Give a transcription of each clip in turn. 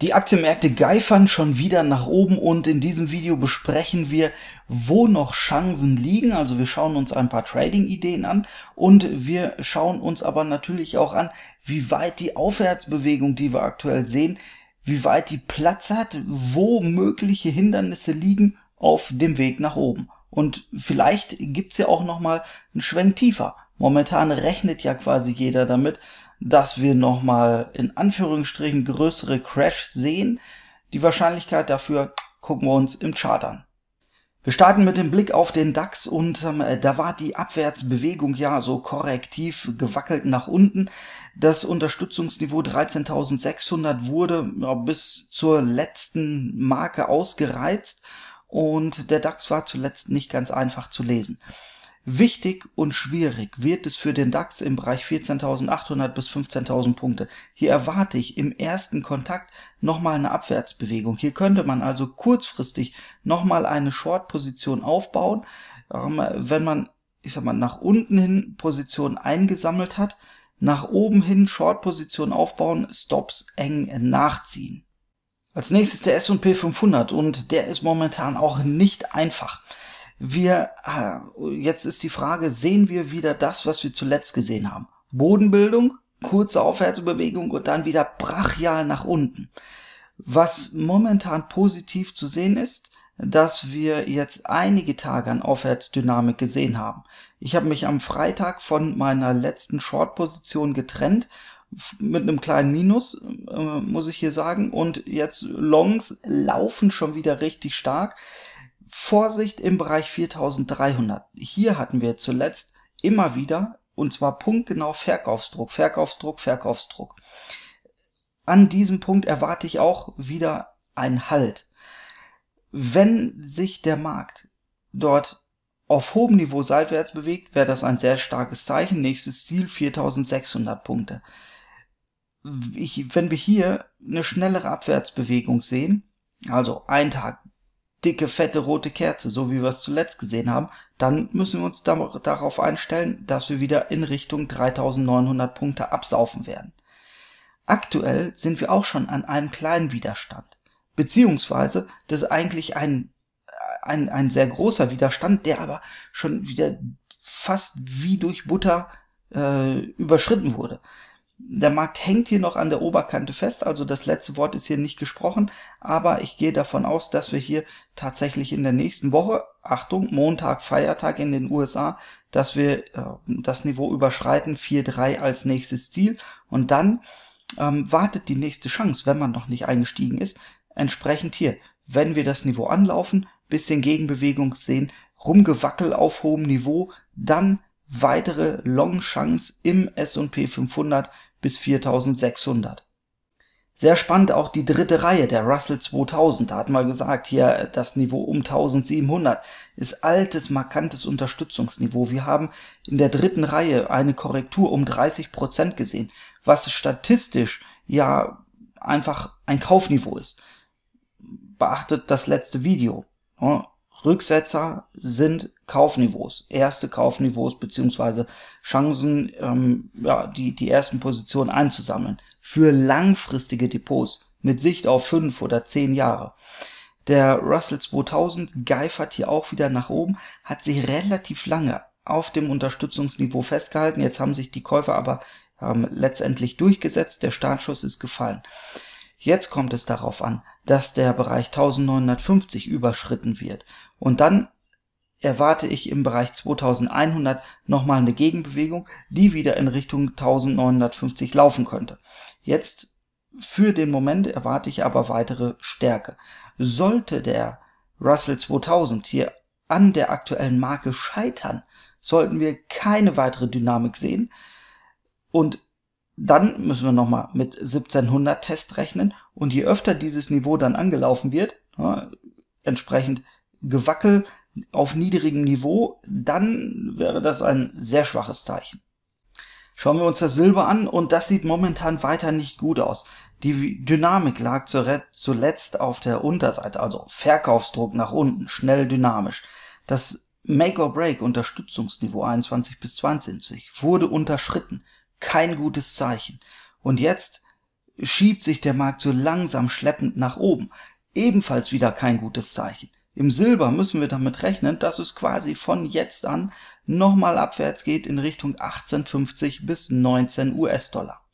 Die Aktienmärkte geifern schon wieder nach oben und in diesem Video besprechen wir, wo noch Chancen liegen. Also wir schauen uns ein paar Trading-Ideen an und wir schauen uns aber natürlich auch an, wie weit die Aufwärtsbewegung, die wir aktuell sehen, wie weit die Platz hat, wo mögliche Hindernisse liegen auf dem Weg nach oben. Und vielleicht gibt's ja auch nochmal einen Schwenk tiefer. Momentan rechnet ja quasi jeder damit, dass wir nochmal in Anführungsstrichen größere Crash sehen. Die Wahrscheinlichkeit dafür gucken wir uns im Chart an. Wir starten mit dem Blick auf den DAX und ähm, äh, da war die Abwärtsbewegung ja so korrektiv gewackelt nach unten. Das Unterstützungsniveau 13.600 wurde ja, bis zur letzten Marke ausgereizt und der DAX war zuletzt nicht ganz einfach zu lesen. Wichtig und schwierig wird es für den DAX im Bereich 14.800 bis 15.000 Punkte. Hier erwarte ich im ersten Kontakt nochmal eine Abwärtsbewegung. Hier könnte man also kurzfristig nochmal eine Short-Position aufbauen, ähm, wenn man, ich sag mal, nach unten hin Position eingesammelt hat, nach oben hin Short-Position aufbauen, Stops eng nachziehen. Als nächstes der S&P 500 und der ist momentan auch nicht einfach. Wir, ah, jetzt ist die Frage, sehen wir wieder das, was wir zuletzt gesehen haben? Bodenbildung, kurze Aufwärtsbewegung und dann wieder brachial nach unten. Was momentan positiv zu sehen ist, dass wir jetzt einige Tage an Aufwärtsdynamik gesehen haben. Ich habe mich am Freitag von meiner letzten Short-Position getrennt mit einem kleinen Minus, äh, muss ich hier sagen. Und jetzt Longs laufen schon wieder richtig stark. Vorsicht im Bereich 4300. Hier hatten wir zuletzt immer wieder, und zwar punktgenau Verkaufsdruck, Verkaufsdruck, Verkaufsdruck. An diesem Punkt erwarte ich auch wieder einen Halt. Wenn sich der Markt dort auf hohem Niveau seitwärts bewegt, wäre das ein sehr starkes Zeichen. Nächstes Ziel 4600 Punkte. Ich, wenn wir hier eine schnellere Abwärtsbewegung sehen, also ein Tag dicke, fette, rote Kerze, so wie wir es zuletzt gesehen haben, dann müssen wir uns darauf einstellen, dass wir wieder in Richtung 3900 Punkte absaufen werden. Aktuell sind wir auch schon an einem kleinen Widerstand. Beziehungsweise, das ist eigentlich ein, ein, ein sehr großer Widerstand, der aber schon wieder fast wie durch Butter äh, überschritten wurde. Der Markt hängt hier noch an der Oberkante fest, also das letzte Wort ist hier nicht gesprochen, aber ich gehe davon aus, dass wir hier tatsächlich in der nächsten Woche, Achtung, Montag, Feiertag in den USA, dass wir äh, das Niveau überschreiten, 4-3 als nächstes Ziel und dann ähm, wartet die nächste Chance, wenn man noch nicht eingestiegen ist, entsprechend hier. Wenn wir das Niveau anlaufen, bisschen Gegenbewegung sehen, Rumgewackel auf hohem Niveau, dann weitere Long-Chance im S&P 500 bis 4600. Sehr spannend auch die dritte Reihe, der Russell 2000. Da hat man gesagt, hier das Niveau um 1700 ist altes, markantes Unterstützungsniveau. Wir haben in der dritten Reihe eine Korrektur um 30 Prozent gesehen, was statistisch ja einfach ein Kaufniveau ist. Beachtet das letzte Video. Ne? Rücksetzer sind Kaufniveaus, erste Kaufniveaus beziehungsweise Chancen, ähm, ja, die, die ersten Positionen einzusammeln für langfristige Depots mit Sicht auf fünf oder zehn Jahre. Der Russell 2000 geifert hier auch wieder nach oben, hat sich relativ lange auf dem Unterstützungsniveau festgehalten. Jetzt haben sich die Käufer aber ähm, letztendlich durchgesetzt. Der Startschuss ist gefallen. Jetzt kommt es darauf an, dass der Bereich 1950 überschritten wird. Und dann erwarte ich im Bereich 2100 nochmal eine Gegenbewegung, die wieder in Richtung 1950 laufen könnte. Jetzt für den Moment erwarte ich aber weitere Stärke. Sollte der Russell 2000 hier an der aktuellen Marke scheitern, sollten wir keine weitere Dynamik sehen und dann müssen wir nochmal mit 1700 Test rechnen und je öfter dieses Niveau dann angelaufen wird, ja, ne, entsprechend Gewackel auf niedrigem Niveau, dann wäre das ein sehr schwaches Zeichen. Schauen wir uns das Silber an und das sieht momentan weiter nicht gut aus. Die Dynamik lag zuletzt auf der Unterseite, also Verkaufsdruck nach unten, schnell dynamisch. Das Make-or-Break-Unterstützungsniveau 21 bis 22 wurde unterschritten kein gutes Zeichen. Und jetzt schiebt sich der Markt so langsam schleppend nach oben. Ebenfalls wieder kein gutes Zeichen. Im Silber müssen wir damit rechnen, dass es quasi von jetzt an nochmal abwärts geht in Richtung 18,50 bis 19 US-Dollar.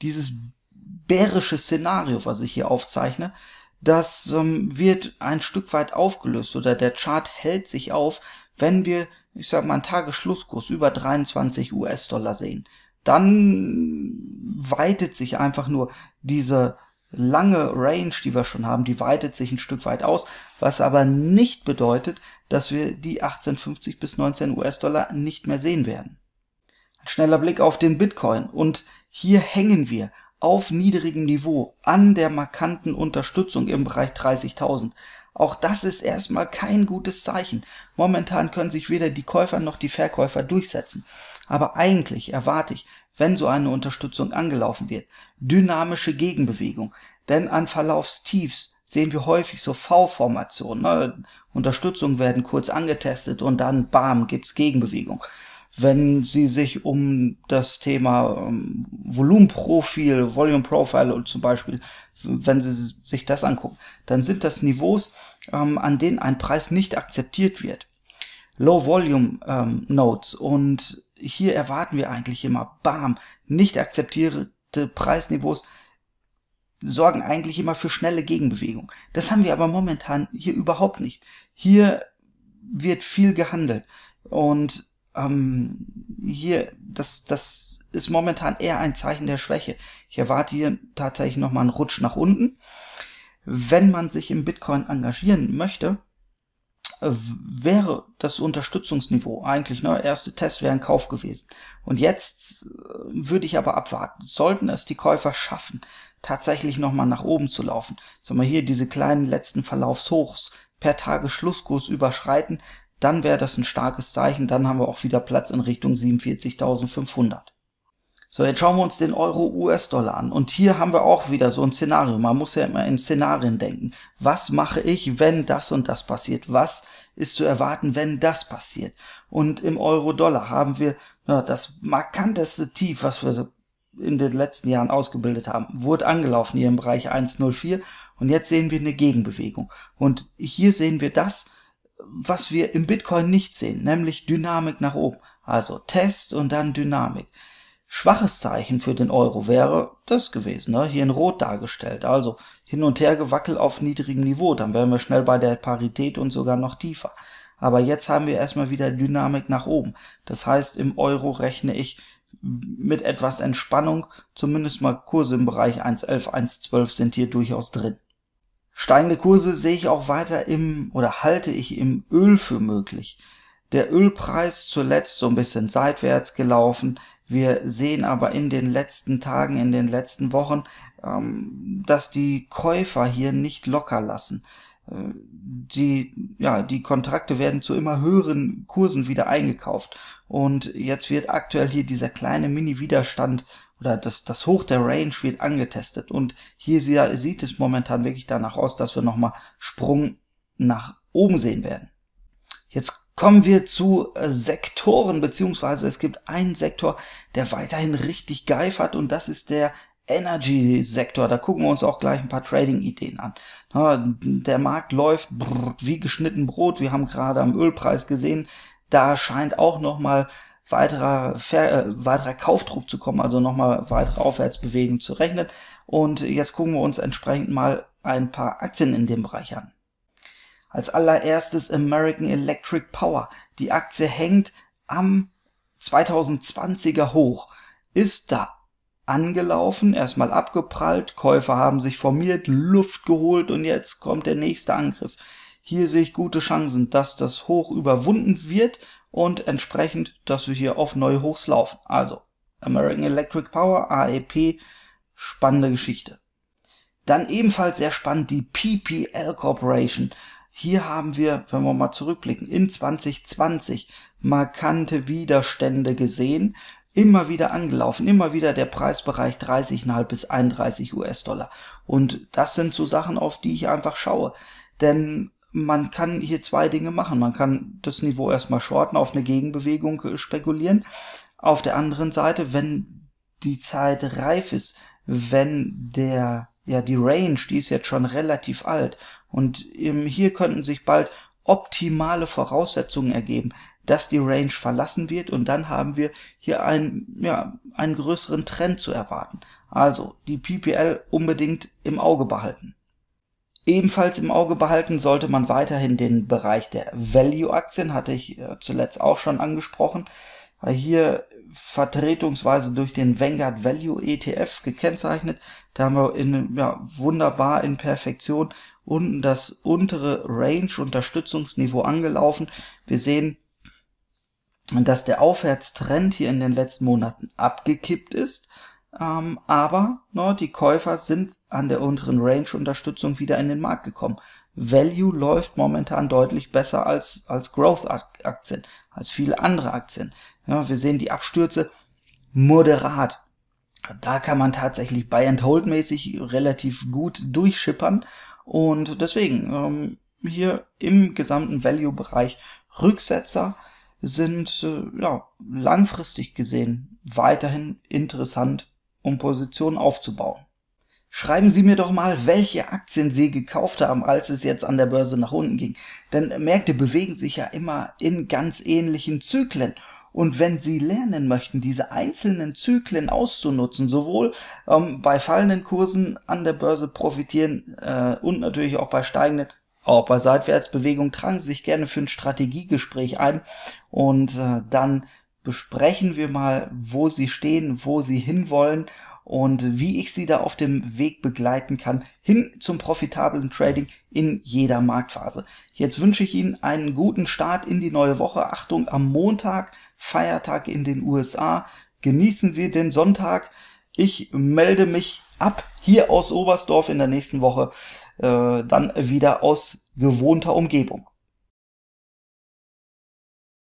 Dieses bärische Szenario, was ich hier aufzeichne, das ähm, wird ein Stück weit aufgelöst oder der Chart hält sich auf, wenn wir, ich sag mal, einen Tagesschlusskurs über 23 US-Dollar sehen dann weitet sich einfach nur diese lange Range, die wir schon haben, die weitet sich ein Stück weit aus, was aber nicht bedeutet, dass wir die 18,50 bis 19 US-Dollar nicht mehr sehen werden. Ein schneller Blick auf den Bitcoin und hier hängen wir auf niedrigem Niveau an der markanten Unterstützung im Bereich 30.000. Auch das ist erstmal kein gutes Zeichen. Momentan können sich weder die Käufer noch die Verkäufer durchsetzen. Aber eigentlich erwarte ich, wenn so eine Unterstützung angelaufen wird, dynamische Gegenbewegung. Denn an Verlaufstiefs sehen wir häufig so V-Formationen. Ne? Unterstützungen werden kurz angetestet und dann, bam, gibt's Gegenbewegung wenn Sie sich um das Thema ähm, Volumenprofil, Volume Profile zum Beispiel, wenn Sie sich das angucken, dann sind das Niveaus, ähm, an denen ein Preis nicht akzeptiert wird. Low Volume ähm, Notes und hier erwarten wir eigentlich immer, bam, nicht akzeptierte Preisniveaus sorgen eigentlich immer für schnelle Gegenbewegung. Das haben wir aber momentan hier überhaupt nicht. Hier wird viel gehandelt und ähm, hier, das, das ist momentan eher ein Zeichen der Schwäche. Ich erwarte hier tatsächlich nochmal einen Rutsch nach unten. Wenn man sich im Bitcoin engagieren möchte, äh, wäre das Unterstützungsniveau eigentlich, ne, erste Test wäre ein Kauf gewesen. Und jetzt äh, würde ich aber abwarten. Sollten es die Käufer schaffen, tatsächlich nochmal nach oben zu laufen, sagen wir hier diese kleinen letzten Verlaufshochs per Tagesschlusskurs überschreiten, dann wäre das ein starkes Zeichen, dann haben wir auch wieder Platz in Richtung 47.500. So, jetzt schauen wir uns den Euro-US-Dollar an. Und hier haben wir auch wieder so ein Szenario. Man muss ja immer in Szenarien denken. Was mache ich, wenn das und das passiert? Was ist zu erwarten, wenn das passiert? Und im Euro-Dollar haben wir na, das markanteste Tief, was wir in den letzten Jahren ausgebildet haben, wurde angelaufen hier im Bereich 1,04. Und jetzt sehen wir eine Gegenbewegung. Und hier sehen wir das, was wir im Bitcoin nicht sehen, nämlich Dynamik nach oben. Also Test und dann Dynamik schwaches Zeichen für den Euro wäre das gewesen, ne? hier in Rot dargestellt. Also hin und her gewackelt auf niedrigem Niveau, dann wären wir schnell bei der Parität und sogar noch tiefer. Aber jetzt haben wir erstmal wieder Dynamik nach oben. Das heißt, im Euro rechne ich mit etwas Entspannung, zumindest mal Kurse im Bereich 1.11, 1.12 sind hier durchaus drin. Steigende Kurse sehe ich auch weiter im oder halte ich im Öl für möglich. Der Ölpreis zuletzt so ein bisschen seitwärts gelaufen, wir sehen aber in den letzten Tagen, in den letzten Wochen, ähm, dass die Käufer hier nicht locker lassen. Äh, die, ja, die Kontrakte werden zu immer höheren Kursen wieder eingekauft. Und jetzt wird aktuell hier dieser kleine Mini-Widerstand oder das, das Hoch der Range wird angetestet. Und hier sieht es momentan wirklich danach aus, dass wir nochmal Sprung nach oben sehen werden. Jetzt Kommen wir zu äh, Sektoren, beziehungsweise es gibt einen Sektor, der weiterhin richtig geifert und das ist der Energy-Sektor. Da gucken wir uns auch gleich ein paar Trading-Ideen an. der Markt läuft wie geschnitten Brot. Wir haben gerade am Ölpreis gesehen, da scheint auch nochmal weiterer, äh, weiterer Kaufdruck zu kommen, also nochmal weitere Aufwärtsbewegungen zu rechnen. Und jetzt gucken wir uns entsprechend mal ein paar Aktien in dem Bereich an. Als allererstes American Electric Power. Die Aktie hängt am 2020er hoch. Ist da angelaufen, erstmal abgeprallt, Käufer haben sich formiert, Luft geholt und jetzt kommt der nächste Angriff. Hier sehe ich gute Chancen, dass das Hoch überwunden wird und entsprechend, dass wir hier auf neue Hochs laufen. Also American Electric Power, AEP, spannende Geschichte. Dann ebenfalls sehr spannend die PPL Corporation. Hier haben wir, wenn wir mal zurückblicken, in 2020 markante Widerstände gesehen, immer wieder angelaufen, immer wieder der Preisbereich 30,5 bis 31 US-Dollar. Und das sind so Sachen, auf die ich einfach schaue. Denn man kann hier zwei Dinge machen. Man kann das Niveau erstmal shorten, auf eine Gegenbewegung äh, spekulieren. Auf der anderen Seite, wenn die Zeit reif ist, wenn der, ja, die Range, die ist jetzt schon relativ alt und ähm, hier könnten sich bald optimale Voraussetzungen ergeben, dass die Range verlassen wird und dann haben wir hier einen, ja, einen größeren Trend zu erwarten. Also die PPL unbedingt im Auge behalten. Ebenfalls im Auge behalten sollte man weiterhin den Bereich der Value-Aktien, hatte ich äh, zuletzt auch schon angesprochen, weil hier vertretungsweise durch den Vanguard Value ETF gekennzeichnet. Da haben wir in, ja, wunderbar in Perfektion unten das untere Range-Unterstützungsniveau angelaufen. Wir sehen, dass der Aufwärtstrend hier in den letzten Monaten abgekippt ist. Ähm, aber no, ne, die Käufer sind an der unteren Range-Unterstützung wieder in den Markt gekommen. Value läuft momentan deutlich besser als, als Growth-Aktien, als viele andere Aktien. Ja, wir sehen die Abstürze moderat. Da kann man tatsächlich Buy-and-Hold-mäßig relativ gut durchschippern und deswegen ähm, hier im gesamten Value-Bereich Rücksetzer sind äh, ja, langfristig gesehen weiterhin interessant, um Positionen aufzubauen. Schreiben Sie mir doch mal, welche Aktien Sie gekauft haben, als es jetzt an der Börse nach unten ging. Denn Märkte bewegen sich ja immer in ganz ähnlichen Zyklen. Und wenn Sie lernen möchten, diese einzelnen Zyklen auszunutzen, sowohl ähm, bei fallenden Kursen an der Börse profitieren äh, und natürlich auch bei steigenden, auch bei Seitwärtsbewegung, tragen Sie sich gerne für ein Strategiegespräch ein und äh, dann besprechen wir mal, wo Sie stehen, wo Sie hinwollen und wie ich Sie da auf dem Weg begleiten kann hin zum profitablen Trading in jeder Marktphase. Jetzt wünsche ich Ihnen einen guten Start in die neue Woche. Achtung, am Montag, Feiertag in den USA. Genießen Sie den Sonntag. Ich melde mich ab hier aus Oberstdorf in der nächsten Woche, äh, dann wieder aus gewohnter Umgebung.